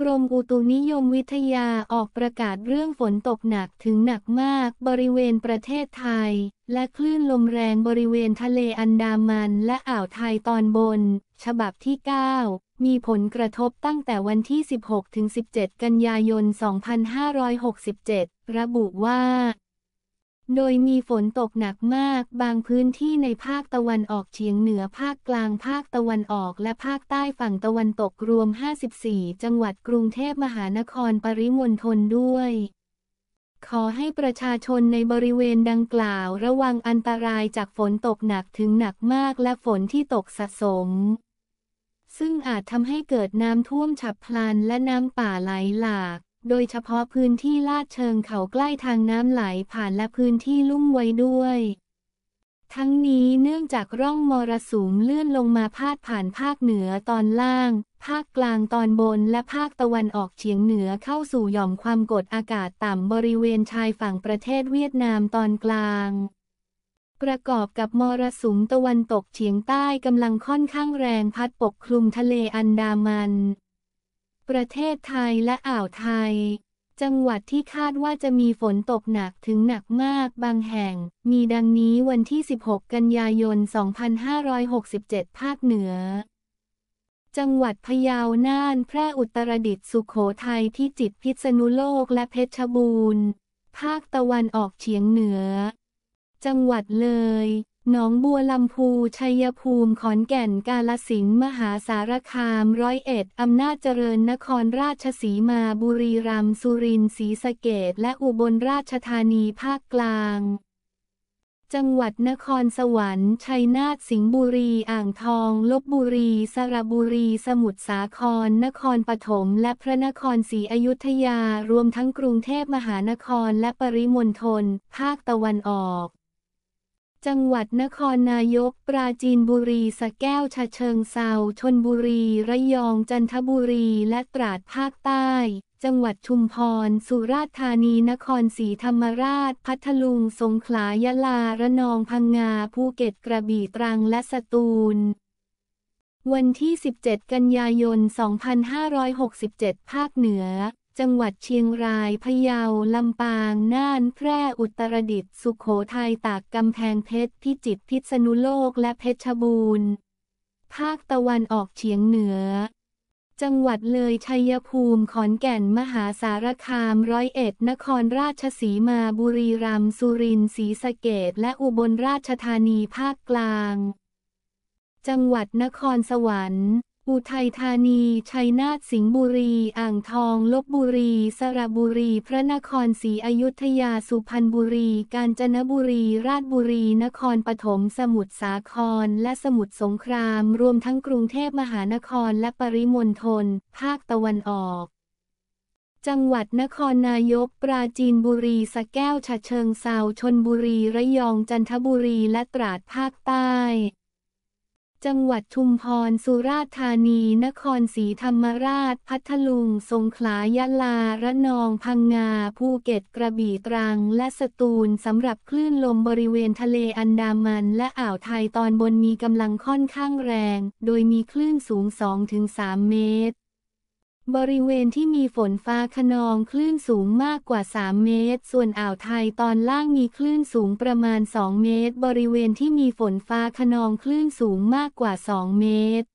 กรม อุตุนิยมวิทยาออกประกาศเรื่องฝนตกหนักถึงหนักมากบริเวณประเทศไทย และคลื่นลมแรงบริเวณทะเลอันดามันและอ่าวไทยตอนบน ฉบับที่ 9 มีผลกระทบตั้งแต่วันที่ 16-17 กันยายน 2567 ระบุว่าโดยมีฝนตกหนักมากบางพื้นที่ในภาคตะวันออกเฉียงเหนือภาคกลางภาคตะวันออกและภาคใต้ฝั่งตะวันตกรวม 54 จังหวัดกรุงเทพมหานครปริมณฑลด้วย ขอให้ประชาชนในบริเวณดังกล่าว ระวังอันตรายจากฝนตกหนักถึงหนักมากและฝนที่ตกสะสมซึ่งอาจทำให้เกิดน้ำท่วมฉับพลันและน้ำป่าไหลหลากโดยเฉพาะพื้นที่ลาดเชิงเขาใกล้ทางน้ำไหลผ่านและพื้นที่ลุ่มไว้ด้วย ทั้งนี้เนื่องจากร่องมรสุมเลื่อนลงมาพาดผ่านภาคเหนือตอนล่าง ภาคกลางตอนบนและภาคตะวันออกเฉียงเหนือเข้าสู่หย่อมความกดอากาศต่ำบริเวณชายฝั่งประเทศเวียดนามตอนกลาง ประกอบกับมรสุมตะวันตกเฉียงใต้กำลังค่อนข้างแรงพัดปกคลุมทะเลอันดามันประเทศไทยและอ่าวไทย จังหวัดที่คาดว่าจะมีฝนตกหนักถึงหนักมากบางแห่ง มีดังนี้วันที่ 16 กันยายน 2567 ภาคเหนือ จังหวัดพะเยาน่านแพร่อุตรดิตถ์สุขโขทัยพิจิตรพิษณุโลกและเพชรบูรณ์ ภาคตะวันออกเฉียงเหนือ จังหวัดเลยหนองบัวลำพูชัยภูมิ ขอนแก่นกาลสินมหาสารคาม ร้อยเอ็ดอำนาจเจริญ นครราชสีมาบุรีรัมย์ สุรินทร์ศรีสะเกดและอุบลราชธานีภาคกลาง จังหวัดนครสวรรค์ ชัยนาท สิงห์บุรี อ่างทอง ลบบุรี สระบุรี สมุทรสาคร นครปฐม และพระนครศรีอยุธยา รวมทั้งกรุงเทพมหานครและปริมณฑลภาคตะวันออกจังหวัดนครนายก ปราจีนบุรีสะแก้วชะเชิงเซาชนบุรี ระยอง จันทบุรีและตราด ภาคใต้ จังหวัดชุมพร สุราษฎร์ธานีนครศรีธรรมราช พัทลุง สงขลายะลา ระนองพังงาภูเก็ตกระบี่ตรังและสตูล วันที่ 17 กันยายน 2567 ภาคเหนือจังหวัดเชียงราย พะเยา ลำปาง น่าน แพร่อุตรดิตถ์ สุขโขทัย ตาก กำแพงเพชร พิจิตร พิษณุโลกและเพชรบูรณ์ ภาคตะวันออกเฉียงเหนือ จังหวัดเลย ชัยภูมิขอนแก่น มหาสารคามร้อยเอ็ด นครราชสีมาบุรีรัมย์ สุรินทร์ศรีสะเกดและอุบลราชธานีภาคกลาง จังหวัดนครสวรรค์อุทัยธานี ชัยนาท สิงห์บุรี อ่างทอง ลบบุรี สระบุรี พระนครศรีอยุธยา สุพรรณบุรี กาญจนบุรี ราชบุรี นครปฐม สมุทรสาคร และสมุทรสงคราม รวมทั้งกรุงเทพมหานครและปริมณฑลภาคตะวันออก จังหวัดนครนายก ปราจีนบุรีสะแก้ว ฉะเชิงเซาชนบุรี ระยอง จันทบุรี และตราดภาคใต้จังหวัดชุมพร สุราษฎร์ธานี นครศรีธรรมราช พัทลุง สงขลา ยะลา ระนอง พังงา ภูเก็ต กระบี่ ตรัง และสตูล สำหรับคลื่นลมบริเวณทะเลอันดามัน และอ่าวไทยตอนบนมีกำลังค่อนข้างแรง โดยมีคลื่นสูง 2-3 เมตรบริเวณที่มีฝนฟ้าขนอง คลื่นสูงมากกว่า 3 เมตร ส่วนอ่าวไทยตอนล่างมีคลื่นสูงประมาณ 2 เมตร บริเวณที่มีฝนฟ้าขนองคลื่นสูงมากกว่า 2 เมตร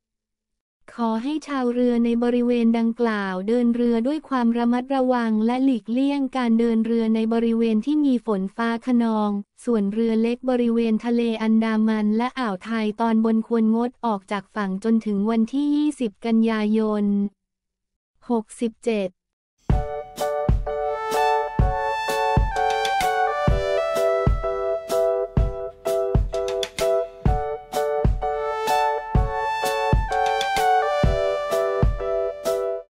ขอให้ชาวเรือในบริเวณดังกล่าวเดินเรือด้วยความระมัดระวังและหลีกเลี่ยงการเดินเรือในบริเวณที่มีฝนฟ้าขนอง ส่วนเรือเล็กบริเวณทะเลอันดามันและอ่าวไทยตอนบนควรงดออกจากฝั่งจนถึงวันที่ 20 กันยายน67